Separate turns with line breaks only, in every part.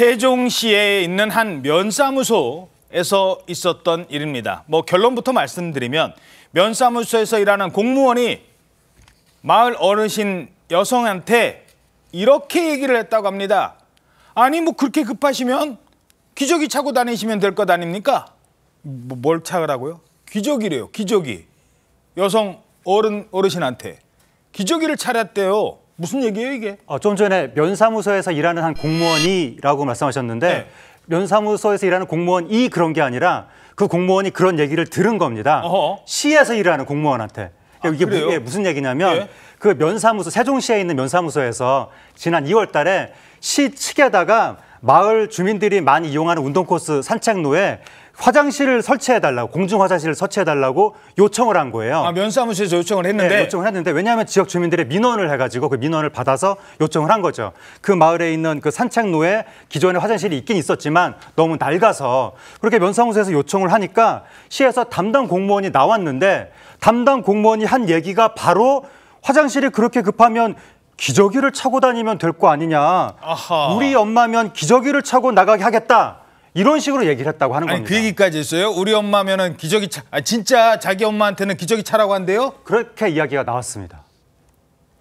세종시에 있는 한 면사무소에서 있었던 일입니다. 뭐 결론부터 말씀드리면 면사무소에서 일하는 공무원이 마을 어르신 여성한테 이렇게 얘기를 했다고 합니다. 아니 뭐 그렇게 급하시면 기저귀 차고 다니시면 될 것 아닙니까? 뭐, 뭘 차라고요? 기저귀래요. 기저귀. 여성 어른 어르신한테 기저귀를 차렸대요. 무슨 얘기예요 이게? 어, 좀 전에 면사무소에서 일하는 한 공무원이라고
말씀하셨는데 네. 면사무소에서 일하는 공무원이 그런 게 아니라 그 공무원이 그런 얘기를 들은 겁니다. 어허. 시에서 일하는 공무원한테. 그러니까 아, 이게 예, 무슨 얘기냐면 예. 그 면사무소 세종시에 있는 면사무소에서 지난 2월 달에 시 측에다가 마을 주민들이 많이 이용하는 운동코스 산책로에 화장실을 설치해달라고 공중 화장실을 설치해달라고 요청을 한 거예요. 아,
면사무실에서 요청을 했는데 네,
요청을 했는데 왜냐하면 지역 주민들의 민원을 해가지고 그 민원을 받아서 요청을 한 거죠. 그 마을에 있는 그 산책로에 기존에 화장실이 있긴 있었지만 너무 낡아서 그렇게 면사무소에서 요청을 하니까 시에서 담당 공무원이 나왔는데 담당 공무원이 한 얘기가 바로 화장실이 그렇게 급하면 기저귀를 차고 다니면 될 거 아니냐. 아하. 우리 엄마면 기저귀를 차고 나가게 하겠다. 이런 식으로 얘기를 했다고 하는 아니, 겁니다. 그
얘기까지 했어요? 우리 엄마면은 기저귀 차, 아, 진짜 자기 엄마한테는 기저귀 차라고 한대요? 그렇게 이야기가 나왔습니다.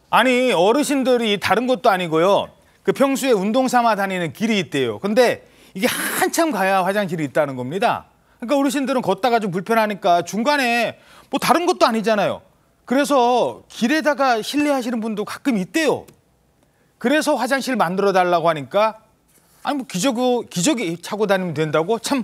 아니 어르신들이 다른 것도 아니고요. 그 평소에 운동 삼아 다니는 길이 있대요. 근데 이게 한참 가야 화장실이 있다는 겁니다. 그러니까 어르신들은 걷다가 좀 불편하니까 중간에 뭐 다른 것도 아니잖아요. 그래서 길에다가 실례 하시는 분도 가끔 있대요. 그래서 화장실 만들어 달라고 하니까 아니 뭐 기저귀 기저귀 차고 다니면 된다고 참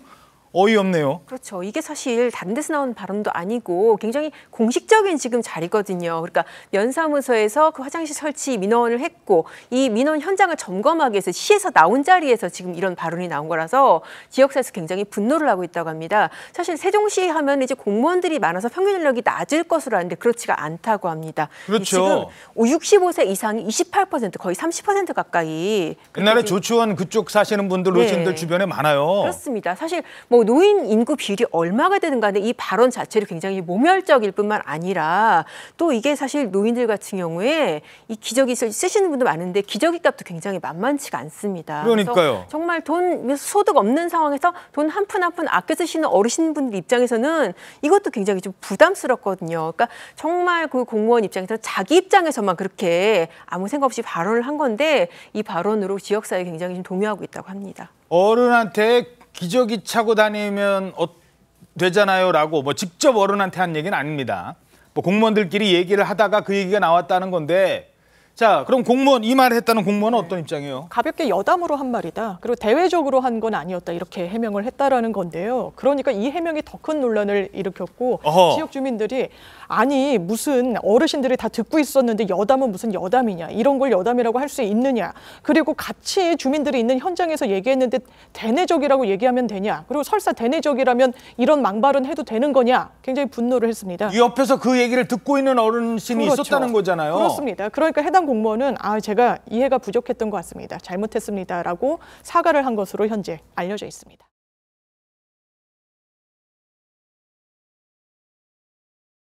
어이없네요.
그렇죠. 이게 사실 다른 데서 나온 발언도 아니고 굉장히 공식적인 지금 자리거든요. 그러니까 면사무소에서 그 화장실 설치 민원을 했고 이 민원 현장을 점검하기 위해서 시에서 나온 자리에서 지금 이런 발언이 나온 거라서 지역사에서 굉장히 분노를 하고 있다고 합니다. 사실 세종시 하면 이제 공무원들이 많아서 평균 연령이 낮을 것으로 아는데 그렇지가 않다고 합니다. 그렇죠. 지금 65세 이상이 28% 거의 30% 가까이. 옛날에
조치원 그쪽 사시는 분들, 네. 노신들 네. 주변에 많아요.
그렇습니다. 사실 뭐 노인 인구 비율이 얼마가 되는가 하는 이 발언 자체를 굉장히 모멸적일 뿐만 아니라 또 이게 사실 노인들 같은 경우에 이 기저귀 쓰시는 분도 많은데 기저귀 값도 굉장히 만만치가 않습니다. 그러니까요. 정말 돈 소득 없는 상황에서 돈 한 푼 한 푼 아껴 쓰시는 어르신분들 입장에서는 이것도 굉장히 좀 부담스럽거든요. 그러니까 정말 그 공무원 입장에서 자기 입장에서만 그렇게 아무 생각 없이 발언을 한 건데 이 발언으로 지역사회 굉장히 좀 동요하고 있다고 합니다.
어른한테 기저귀 차고 다니면 어, 되잖아요라고 뭐 직접 어른한테 한 얘기는 아닙니다. 뭐 공무원들끼리 얘기를 하다가 그 얘기가 나왔다는 건데 자, 그럼 공무원 이 말을 했다는 공무원은 네. 어떤 입장이에요?
가볍게 여담으로 한 말이다. 그리고 대외적으로 한 건 아니었다. 이렇게 해명을 했다라는 건데요. 그러니까 이 해명이 더 큰 논란을 일으켰고 어허. 지역 주민들이 아니 무슨 어르신들이 다 듣고 있었는데 여담은 무슨 여담이냐 이런 걸 여담이라고 할 수 있느냐 그리고 같이 주민들이 있는 현장에서 얘기했는데 대내적이라고 얘기하면 되냐 그리고 설사 대내적이라면 이런 망발은 해도 되는 거냐 굉장히 분노를 했습니다.
옆에서 그 얘기를 듣고 있는 어르신이 그렇죠. 있었다는 거잖아요. 그렇습니다.
그러니까 해당 공무원은 아 제가 이해가 부족했던 것 같습니다. 잘못했습니다라고 사과를 한 것으로 현재 알려져 있습니다.